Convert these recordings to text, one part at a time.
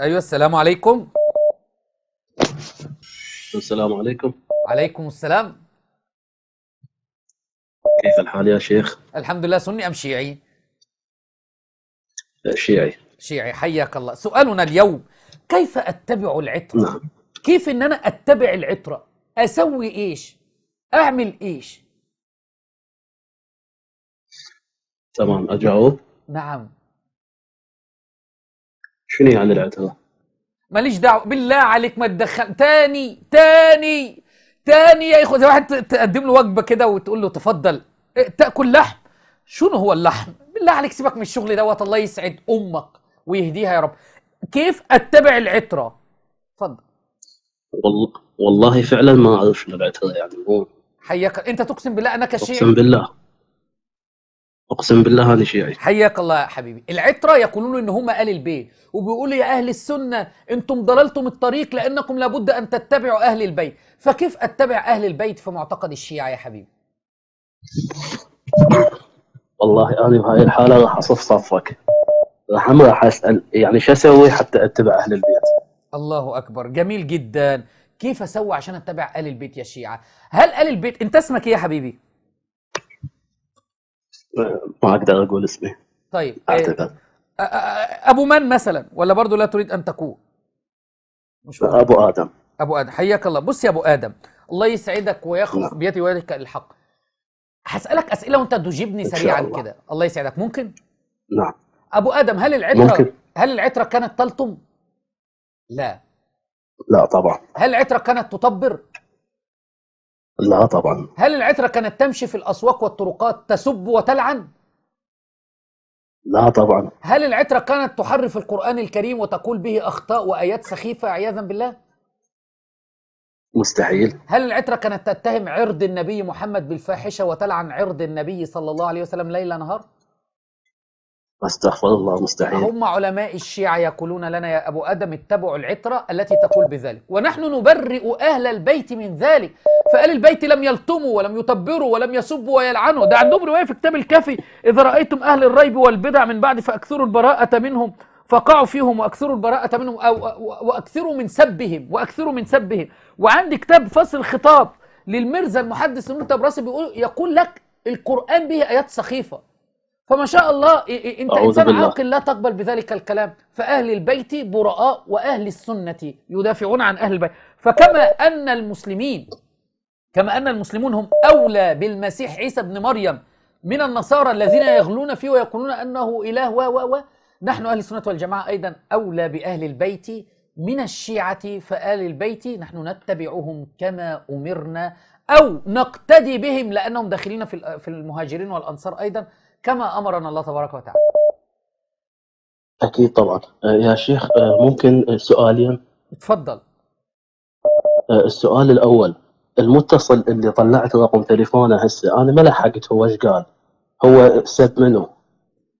ايوه السلام عليكم السلام عليكم عليكم السلام كيف الحال يا شيخ الحمد لله سني ام شيعي شيعي شيعي حياك الله سؤالنا اليوم كيف اتبع العطر نعم. كيف ان انا اتبع العطر اسوي ايش اعمل ايش تمام اجاوب نعم شنو يعني الاعتذار؟ ماليش دعوه بالله عليك ما تدخل تاني تاني تاني يا اخوه واحد تقدم له وجبه كده وتقول له تفضل إيه، تاكل لحم شنو هو اللحم؟ بالله عليك سيبك من الشغل دوت الله يسعد امك ويهديها يا رب كيف اتبع العتره؟ تفضل والله والله فعلا ما اعرف شنو الاعتذار يعني هو حياك انت تقسم بالله انك كشيخ اقسم بالله اقسم بالله انا شيعي حياك الله يا حبيبي العتره يقولون ان هم ال البيت وبيقولوا يا اهل السنه انتم ضللتم الطريق لانكم لابد ان تتبعوا اهل البيت فكيف اتبع اهل البيت في معتقد الشيعه يا حبيبي والله انا بهاي الحاله راح اصف صفك راح راح اسال يعني شو اسوي حتى اتبع اهل البيت الله اكبر جميل جدا كيف اسوي عشان اتبع ال البيت يا شيعه هل ال البيت انت اسمك ايه يا حبيبي ما اقدر اقول اسمه طيب اعتقد إيه، ابو من مثلا ولا برضه لا تريد ان تكون مش ابو ادم ابو ادم حياك الله بص يا ابو ادم الله يسعدك ويخلق نعم. بيدي ويدك الحق هسالك اسئله وانت تجيبني سريعا كده الله يسعدك ممكن نعم ابو ادم هل العتره ممكن. هل العتره كانت تلطم لا لا طبعا هل العتره كانت تطبر لا طبعا هل العترة كانت تمشي في الأسواق والطرقات تسب وتلعن؟ لا طبعا هل العترة كانت تحرف القرآن الكريم وتقول به أخطاء وآيات سخيفة عياذا بالله؟ مستحيل هل العترة كانت تتهم عرض النبي محمد بالفاحشة وتلعن عرض النبي صلى الله عليه وسلم ليل نهار؟ استغفر الله مستحيل هم علماء الشيعة يقولون لنا يا أبو آدم اتبعوا العترة التي تقول بذلك ونحن نبرئ أهل البيت من ذلك فأهل البيت لم يلطموا ولم يطبروا ولم يسبوا ويلعنوا ده عندهم رواية في كتاب الكافي إذا رأيتم أهل الريب والبدع من بعد فأكثروا البراءة منهم فقعوا فيهم واكثروا البراءة منهم أو واكثروا من سبهم واكثروا من سبهم وعندي كتاب فصل خطاب للمرزا المحدث نور طبراسي بيقول يقول لك القرآن به آيات سخيفة فما شاء الله انت انسان عاقل لا تقبل بذلك الكلام فاهل البيت براء واهل السنه يدافعون عن اهل البيت فكما ان المسلمين كما ان المسلمون هم اولى بالمسيح عيسى ابن مريم من النصارى الذين يغلون فيه ويقولون انه اله و و و نحن اهل السنه والجماعه ايضا اولى باهل البيت من الشيعه فال البيت نحن نتبعهم كما امرنا او نقتدي بهم لانهم داخلين في المهاجرين والانصار ايضا كما أمرنا الله تبارك وتعالى أكيد طبعا آه، يا شيخ آه، ممكن سؤالين تفضل آه، السؤال الأول المتصل اللي طلعت رقم تليفونه هسه أنا ما لحقت هو إيش قال هو سب منه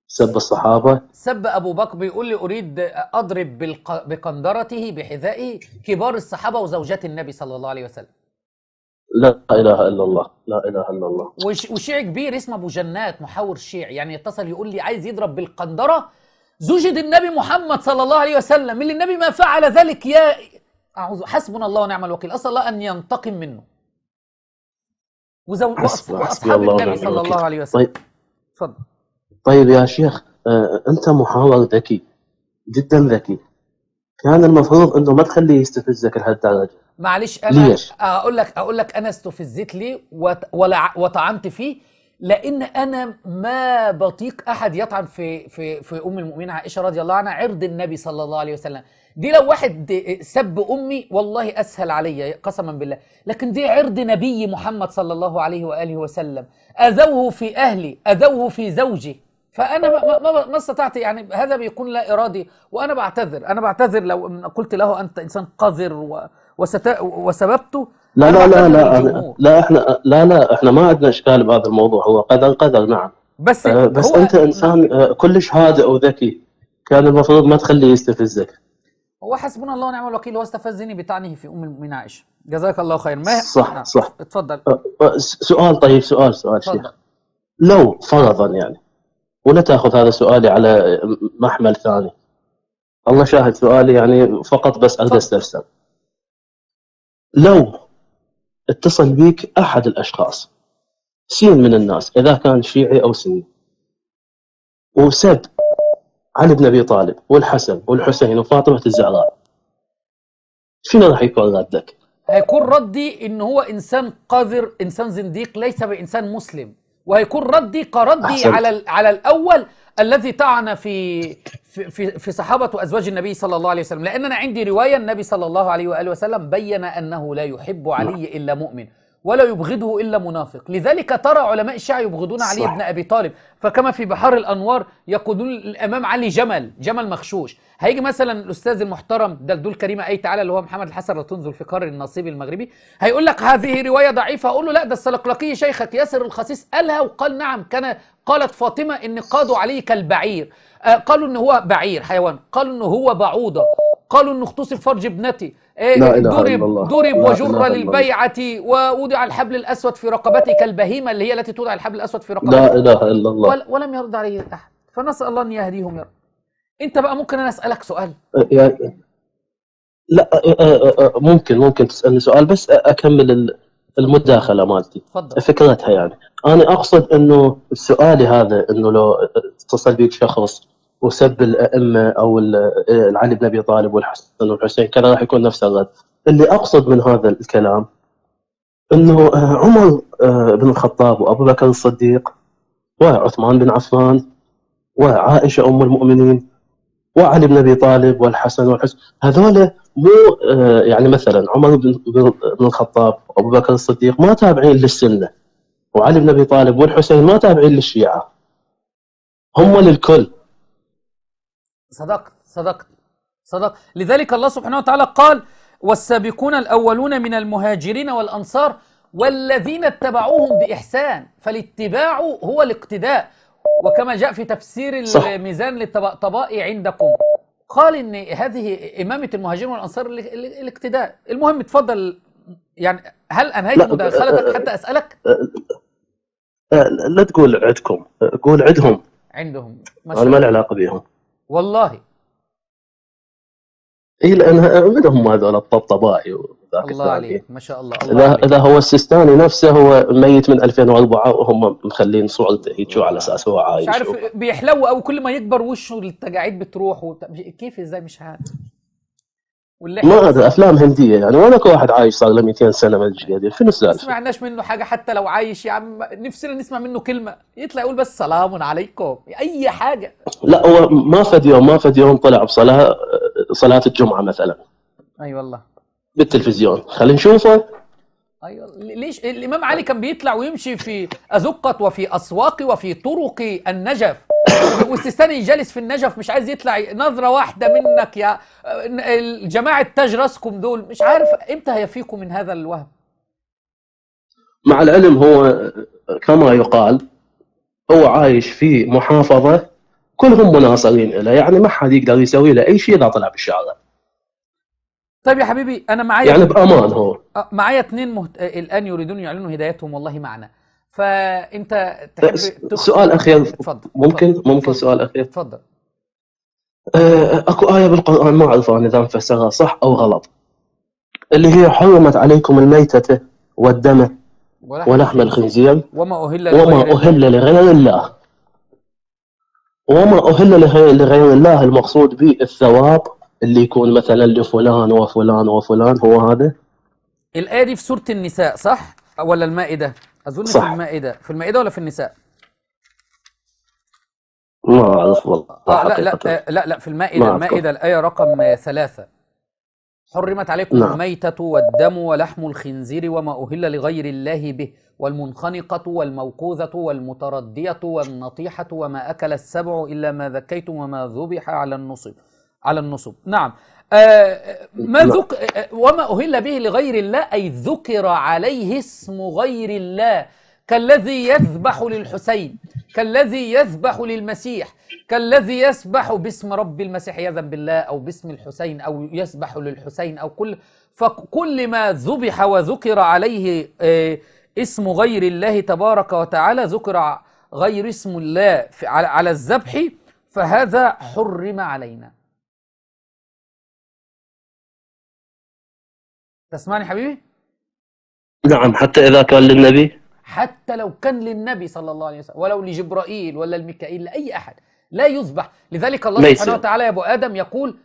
سب الصحابة سب أبو بكر بيقول لي أريد أضرب بقندرته بحذائه كبار الصحابة وزوجات النبي صلى الله عليه وسلم لا اله الا الله لا اله الا الله وشيعي كبير اسمه ابو جنات محاور شيعي يعني اتصل يقول لي عايز يضرب بالقندره زوجة النبي محمد صلى الله عليه وسلم اللي النبي ما فعل ذلك يا اعوذ حسبنا الله ونعم الوكيل اسال الله ان ينتقم منه وزو... واصحاب النبي صلى الله عليه وسلم طيب تفضل طيب يا شيخ آه، انت محاور ذكي جدا ذكي كان المفروض انه ما تخليه يستفزك لهالدرجه معلش انا ليش؟ اقول لك اقول لك انا استفزت ليه وطعنت فيه لان انا ما بطيق احد يطعن في في في ام المؤمنين عائشه رضي الله عنها عرض النبي صلى الله عليه وسلم دي لو واحد سب امي والله اسهل عليا قسما بالله لكن دي عرض نبي محمد صلى الله عليه واله وسلم اذوه في اهلي اذوه في زوجي فانا ما, ما, ما استطعت يعني هذا بيكون لا ارادي وانا بعتذر انا بعتذر لو قلت له انت انسان قذر و وست... وسببته لا لا لا لا, لا احنا لا لا احنا ما عندنا اشكال بهذا الموضوع هو قذر قذر نعم بس آه بس انت انسان آه كلش هادئ وذكي كان المفروض ما تخليه يستفزك هو حسبنا الله ونعم الوكيل هو استفزني بطعنه في ام من عائشه جزاك الله خير ما صح نعم. صح اتفضل آه، آه، سؤال طيب سؤال سؤال شيخ لو فرضا يعني ولا تاخذ هذا سؤالي على محمل ثاني الله شاهد سؤالي يعني فقط بس اريد استفسر لو اتصل بك احد الاشخاص سين من الناس اذا كان شيعي او سني وسب علي بن ابي طالب والحسن والحسين وفاطمه الزهراء شنو راح يكون ردك؟ هيكون ردي ان هو انسان قذر انسان زنديق ليس بانسان مسلم وهيكون ردي كردي على على الاول الذي طعن في في في صحابه وازواج النبي صلى الله عليه وسلم لان انا عندي روايه النبي صلى الله عليه واله وسلم بين انه لا يحب نعم. علي الا مؤمن ولا يبغضه إلا منافق لذلك ترى علماء الشيعة يبغضون علي بن أبي طالب فكما في بحار الأنوار يقودون الأمام علي جمل جمل مخشوش هيجي مثلا الأستاذ المحترم دلدول كريمة أي تعالى اللي هو محمد الحسن لا قرن النصيبي المغربي هيقول لك هذه رواية ضعيفة أقول له لا ده السلقلقي شيخك ياسر الخسيس قالها وقال نعم كان قالت فاطمة إن قادوا عليه كالبعير آه، قالوا إن هو بعير حيوان قالوا إن هو بعوضة قالوا إنه اختصف فرج ابنتي إيه، ضرب ضرب وجر للبيعة ووضع الحبل الأسود في رقبتك البهيمة اللي هي التي توضع الحبل الأسود في رقبتك لا إله إلا الله ولم يرد عليه أحد فنسأل الله أن يهديهم يا رب أنت بقى ممكن أنا أسألك سؤال أه، لا أه، أه، ممكن ممكن تسألني سؤال بس أكمل المداخلة مالتي فضل. فكرتها يعني أنا أقصد أنه سؤالي هذا أنه لو اتصل بيك شخص وسب الائمه او إيه، علي بن ابي طالب والحسن والحسين كان راح يكون نفس الرد اللي اقصد من هذا الكلام انه آه، عمر آه، بن الخطاب وابو بكر الصديق وعثمان بن عفان وعائشه ام المؤمنين وعلي بن ابي طالب والحسن والحسن هذول مو آه، يعني مثلا عمر بن الخطاب وابو بكر الصديق ما تابعين للسنه وعلي بن ابي طالب والحسين ما تابعين للشيعه هم للكل صدقت صدقت صدقت لذلك الله سبحانه وتعالى قال والسابقون الأولون من المهاجرين والأنصار والذين اتبعوهم بإحسان فالاتباع هو الاقتداء وكما جاء في تفسير صح. الميزان للطبائي عندكم قال ان هذه امامه المهاجرين والانصار الاقتداء المهم اتفضل يعني هل انهيت مداخلتك أه، حتى اسالك أه، أه، لا تقول عندكم قول عندهم عندهم ما انا ما لي علاقه بهم والله اي لان هم هذول الطبطبائي وذاك الله عليك ما شاء الله الله اذا هو السيستاني نفسه هو ميت من 2004 وهم مخلين هيك يجوا على اساس هو عايش مش عارف بيحلو او كل ما يكبر وشه التجاعيد بتروح وت... كيف ازاي مش عارف ما هذا افلام هنديه يعني ولا واحد عايش صار له 200 سنه ما ادري قاعدين فين السالفه؟ ما سمعناش منه حاجه حتى لو عايش يا عم نفسنا نسمع منه كلمه يطلع يقول بس سلام عليكم اي حاجه لا هو ما فد يوم ما فد يوم طلع بصلاه صلاه الجمعه مثلا اي أيوة والله بالتلفزيون خلينا نشوفه ايوه ليش الامام علي كان بيطلع ويمشي في ازقه وفي اسواق وفي طرق النجف والسيستاني جالس في النجف مش عايز يطلع نظره واحده منك يا جماعه تاج راسكم دول مش عارف امتى هيفيقوا من هذا الوهم مع العلم هو كما يقال هو عايش في محافظه كلهم مناصرين له يعني ما حد يقدر يسوي له اي شيء اذا طلع بالشارع طيب يا حبيبي انا معايا يعني بامان هو آه، معايا اثنين مهت... آه، الان يريدون يعلنوا هدايتهم والله معنا فانت تحب سؤال اخير اتفضل ممكن فضل. ممكن فضل. سؤال اخير تفضل آه، اكو آية بالقرآن ما أعرف أنا إذا مفسرها صح أو غلط اللي هي حرمت عليكم الميتة والدم ولحم الخنزير وما أهل وما أهل لغير الله وما أهل لغير الله المقصود به الثواب اللي يكون مثلا لفلان وفلان وفلان هو هذا الآية دي في سورة النساء صح ولا المائدة أظن صح. في المائدة في المائدة ولا في النساء ما أعرف والله آه لا, لا آه، لا لا في المائدة المائدة الآية رقم ثلاثة حرمت عليكم نعم. الميتة والدم ولحم الخنزير وما أهل لغير الله به والمنخنقة والموقوذة والمتردية والنطيحة وما أكل السبع إلا ما ذكيتم وما ذبح على النصب على النصب نعم آه, آه، ما نعم. ذك... آه، آه، وما أهل به لغير الله أي ذكر عليه اسم غير الله كالذي يذبح للحسين كالذي يذبح للمسيح كالذي يسبح باسم رب المسيح يذبح بالله أو باسم الحسين أو يسبح للحسين أو كل فكل ما ذبح وذكر عليه آه، اسم غير الله تبارك وتعالى ذكر غير اسم الله على الذبح فهذا حرم علينا تسمعني حبيبي؟ نعم حتى إذا كان للنبي حتى لو كان للنبي صلى الله عليه وسلم ولو لجبرائيل ولا لميكائيل لأي أحد لا يذبح لذلك الله ليس. سبحانه وتعالى يا أبو آدم يقول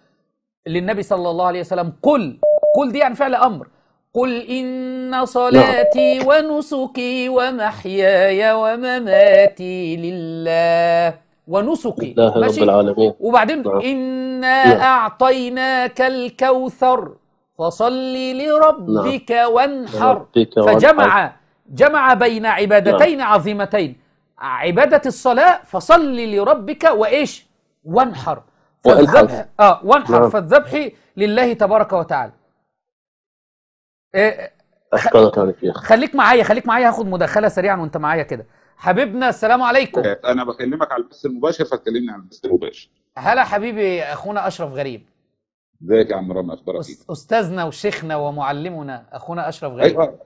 للنبي صلى الله عليه وسلم قل قل دي يعني فعل أمر قل إن صلاتي نعم. ونسكي ومحياي ومماتي لله ونسكي لله رب العالمين وبعدين نعم. إنا نعم. أعطيناك الكوثر فصل لربك نعم. وانحر ربك فجمع جمع بين عبادتين نعم. عظيمتين عبادة الصلاة فصل لربك وإيش وانحر فالذبح آه وانحر نعم. فالذبح لله تبارك وتعالى إيه خليك معايا خليك معايا هاخد مداخلة سريعا وأنت معايا كده حبيبنا السلام عليكم إيه، أنا بكلمك على البث المباشر فتكلمني على البث المباشر هلا حبيبي أخونا أشرف غريب ازيك يا عم رامي اخبارك أس... استاذنا وشيخنا ومعلمنا اخونا اشرف غالي ايوه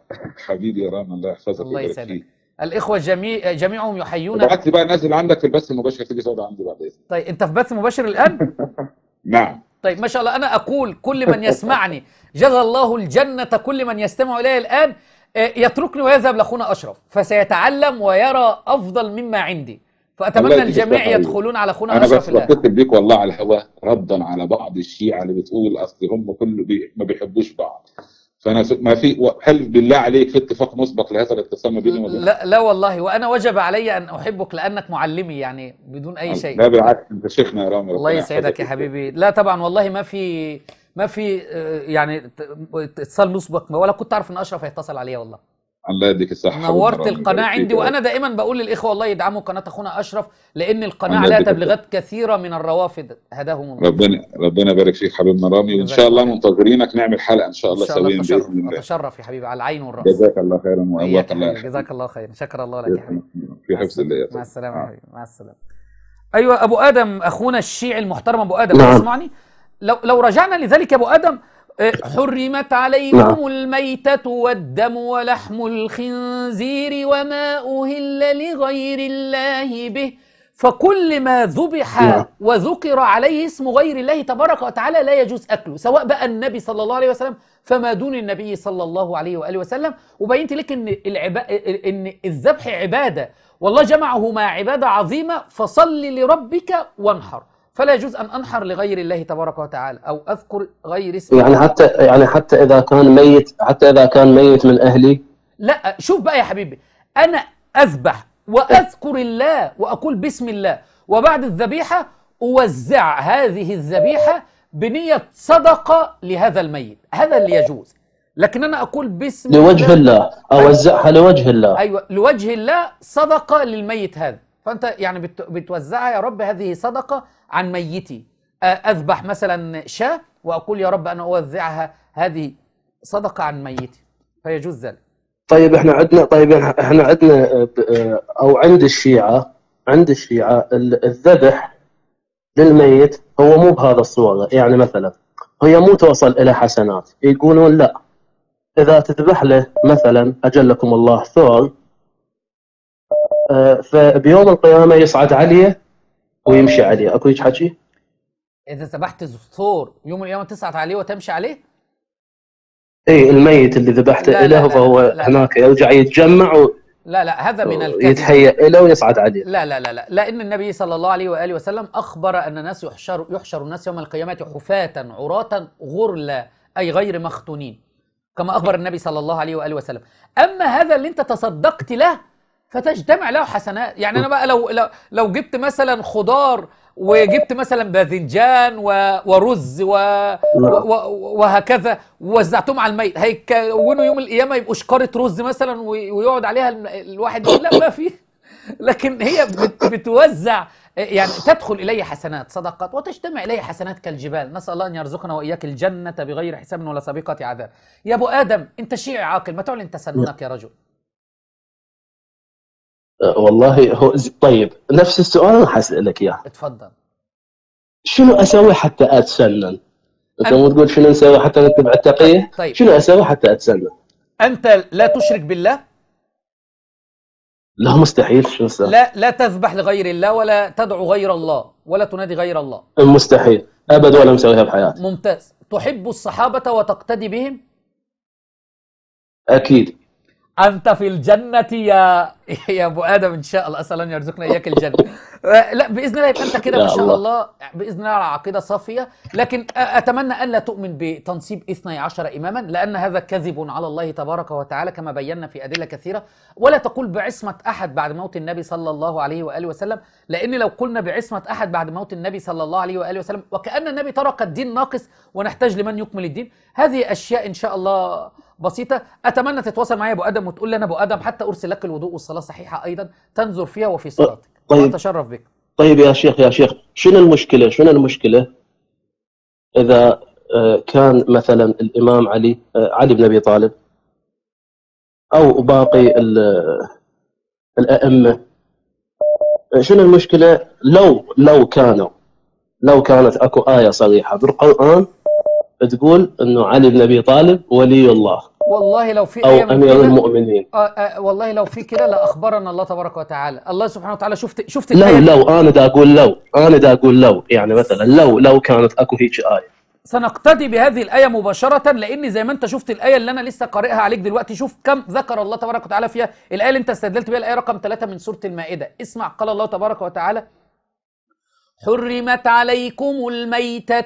حبيبي يا رامي الله يحفظك الله يسلمك الاخوه جميع جميعهم يحيون بعت بقى نازل عندك في البث المباشر تيجي تقعد عندي بعد اذنك طيب انت في بث مباشر الان؟ نعم طيب ما شاء الله انا اقول كل من يسمعني جزى الله الجنه كل من يستمع الي الان آه، يتركني ويذهب لاخونا اشرف فسيتعلم ويرى افضل مما عندي فاتمنى الجميع يدخلون على اخونا انا بس بكتب بيك والله على الهواء ردا على بعض الشيعه اللي بتقول اصل هم كله بي ما بيحبوش بعض فانا ما في هل بالله عليك في اتفاق مسبق لهذا الاتصال ما بيني وبينك؟ لا لا والله وانا وجب علي ان احبك لانك معلمي يعني بدون اي شيء لا بالعكس انت شيخنا يا رامي الله يسعدك يا حبيبي لا طبعا والله ما في ما في آه، يعني اتصال مسبق ولا كنت اعرف ان اشرف هيتصل عليا والله الله يديك الصحه نورت القناه عندي وانا دائما بقول للاخوه الله يدعموا قناه اخونا اشرف لان القناه عليها تبليغات كثيره من الروافد هداهم الله ربنا ربنا يبارك فيك حبيبنا رامي وان شاء الله منتظرينك نعمل حلقه ان شاء الله سويا شاء الله اتشرف يا حبيبي على العين والراس جزاك الله خيرا وقواك الله جزاك الله خيرا شكر الله لك يا حبيبي في حفظ الله مع طيب. السلامه يا آه. حبيبي مع السلامه ايوه ابو ادم اخونا الشيعي المحترم ابو ادم نعم. تسمعني لو لو رجعنا لذلك يا ابو ادم حرمت عليكم نعم. الميتة والدم ولحم الخنزير وما أهل لغير الله به فكل ما ذبح نعم. وذكر عليه اسم غير الله تبارك وتعالى لا يجوز أكله سواء بقى النبي صلى الله عليه وسلم فما دون النبي صلى الله عليه وآله وسلم وبينت لك إن, العب... إن الذبح عبادة والله جمعهما عبادة عظيمة فصل لربك وانحر فلا يجوز ان انحر لغير الله تبارك وتعالى او اذكر غير اسمه يعني حتى يعني حتى اذا كان ميت حتى اذا كان ميت من اهلي لا شوف بقى يا حبيبي انا اذبح واذكر الله واقول بسم الله وبعد الذبيحه اوزع هذه الذبيحه بنيه صدقه لهذا الميت هذا اللي يجوز لكن انا اقول بسم لوجه الله اوزعها لوجه الله ايوه لوجه الله صدقه للميت هذا فانت يعني بتوزعها يا رب هذه صدقه عن ميتي اذبح مثلا شاة واقول يا رب انا اوزعها هذه صدقه عن ميتي فيجوز ذلك طيب احنا عندنا طيب احنا عندنا او عند الشيعه عند الشيعه الذبح للميت هو مو بهذا الصوره يعني مثلا هي مو توصل الى حسنات يقولون لا اذا تذبح له مثلا اجلكم الله ثور آه، فبيوم القيامه يصعد عليه ويمشي آه. عليه اكو هيك حكي؟ اذا ذبحت الثور يوم القيامه تصعد عليه وتمشي عليه؟ اي الميت اللي ذبحته له فهو هناك يرجع يتجمع و... لا لا هذا من آه، الكذب يتهيأ له ويصعد عليه لا لا لا لا لأن النبي صلى الله عليه وآله وسلم أخبر أن الناس يحشر يحشر الناس يوم القيامة حفاة عراة غرلا أي غير مختونين كما أخبر النبي صلى الله عليه وآله وسلم أما هذا اللي أنت تصدقت له فتجتمع له حسنات يعني انا بقى لو لو, لو جبت مثلا خضار وجبت مثلا باذنجان ورز و... و... وهكذا ووزعتهم على الميت هيكونوا يوم القيامه يبقوا شكاره رز مثلا ويقعد عليها الواحد يقول لا ما في لكن هي بت... بتوزع يعني تدخل الي حسنات صدقات وتجتمع الي حسنات كالجبال نسال الله ان يرزقنا واياك الجنه بغير حساب ولا سابقه عذاب يا ابو ادم انت شيعي عاقل ما تعلن تسننك يا رجل أه، والله هو طيب نفس السؤال انا حاسالك اياه اتفضل شنو اسوي حتى اتسنن؟ انت مو تقول شنو نسوي حتى نتبع التقيه؟ طيب،, طيب. شنو اسوي حتى اتسنن؟ انت لا تشرك بالله؟ لا مستحيل شو لا لا تذبح لغير الله ولا تدعو غير الله ولا تنادي غير الله مستحيل ابد ولا مسويها بحياتي ممتاز تحب الصحابه وتقتدي بهم؟ اكيد انت في الجنه يا يا ابو ادم ان شاء الله اسال ان يرزقنا اياك الجنه آه، لا باذن الله انت كده ما شاء الله باذن الله على عقيده صافيه لكن آه، اتمنى الا تؤمن بتنصيب 12 اماما لان هذا كذب على الله تبارك وتعالى كما بينا في ادله كثيره ولا تقول بعصمه احد بعد موت النبي صلى الله عليه واله وسلم لان لو قلنا بعصمه احد بعد موت النبي صلى الله عليه واله وسلم وكان النبي ترك الدين ناقص ونحتاج لمن يكمل الدين هذه اشياء ان شاء الله بسيطه اتمنى تتواصل معايا ابو ادم وتقول لي انا ابو ادم حتى ارسل لك الوضوء والصلاه صلاة صحيحة أيضا تنظر فيها وفي طيب، صلاتك طيب. وأتشرف بك طيب يا شيخ يا شيخ شنو المشكلة شنو المشكلة إذا آه، كان مثلا الإمام علي آه، علي بن أبي طالب أو باقي آه، الأئمة شنو المشكلة لو لو كانوا لو كانت اكو آية صريحة بالقرآن تقول انه علي بن ابي طالب ولي الله والله لو في أو أمير المؤمنين آه، آه، والله لو في كده لأخبرنا الله تبارك وتعالى الله سبحانه وتعالى شفت شفت لو لو أنا دا أقول لو أنا دا أقول لو يعني مثلا لو لو كانت أكو هيك آية سنقتدي بهذه الآية مباشرة لأن زي ما أنت شفت الآية اللي أنا لسه قارئها عليك دلوقتي شوف كم ذكر الله تبارك وتعالى فيها الآية اللي أنت استدلت بها الآية رقم ثلاثة من سورة المائدة اسمع قال الله تبارك وتعالى حرمت عليكم الميتة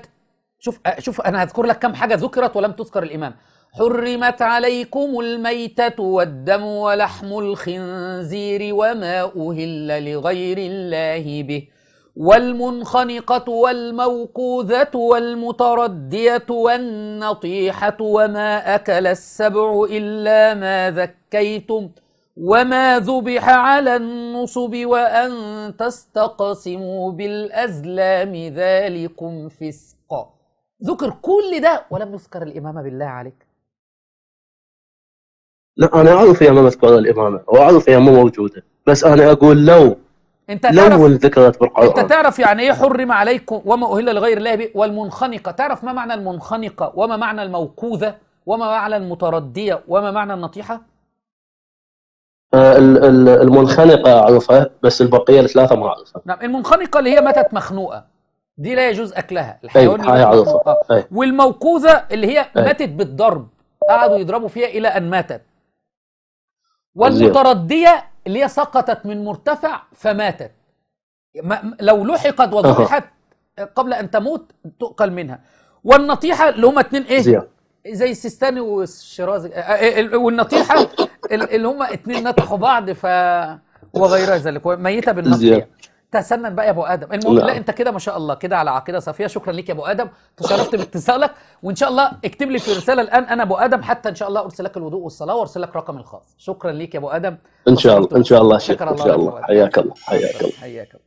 شوف آه، شوف أنا هذكر لك كم حاجة ذكرت ولم تذكر الإمام حرمت عليكم الميتة والدم ولحم الخنزير وما أهل لغير الله به والمنخنقة والموقوذة والمتردية والنطيحة وما أكل السبع إلا ما ذكيتم وما ذبح على النصب وأن تستقسموا بالأزلام ذلكم فسق ذكر كل ده ولم يذكر الإمام بالله عليك لا انا اعرف هي ما مذكوره الامامه واعرف هي مو موجوده بس انا اقول لو انت تعرف لو ذكرت بالقران انت تعرف يعني ايه حرم عليكم وما اهل لغير الله به والمنخنقه تعرف ما معنى المنخنقه وما معنى الموقوذه وما معنى المترديه وما معنى النطيحه آه، المنخنقه اعرفها بس البقيه الثلاثه ما اعرفها نعم المنخنقه اللي هي متت مخنوقه دي لا يجوز اكلها الحيوان أيه. أيوة. والموقوذه اللي هي أيوة. ماتت بالضرب قعدوا يضربوا فيها الى ان ماتت والمتردية اللي هي سقطت من مرتفع فماتت لو لحقت وضحت قبل أن تموت تؤكل منها والنطيحة اللي هما اتنين إيه؟ زي السيستاني والشيرازي آه، آه، والنطيحة اللي هما اتنين نطحوا بعض ف وغير ذلك ميتة بالنطيحة تسنن بقى يا ابو ادم المهم لا, لا انت كده ما شاء الله كده على عقيده صافيه شكرا ليك يا ابو ادم تشرفت باتصالك وان شاء الله اكتب لي في رساله الان انا ابو ادم حتى ان شاء الله ارسل لك الوضوء والصلاه وارسل لك رقمي الخاص شكرا ليك يا ابو ادم ان شاء الله ان شاء الله شكرا ان شاء الله حياك الله حياك الله حياك الله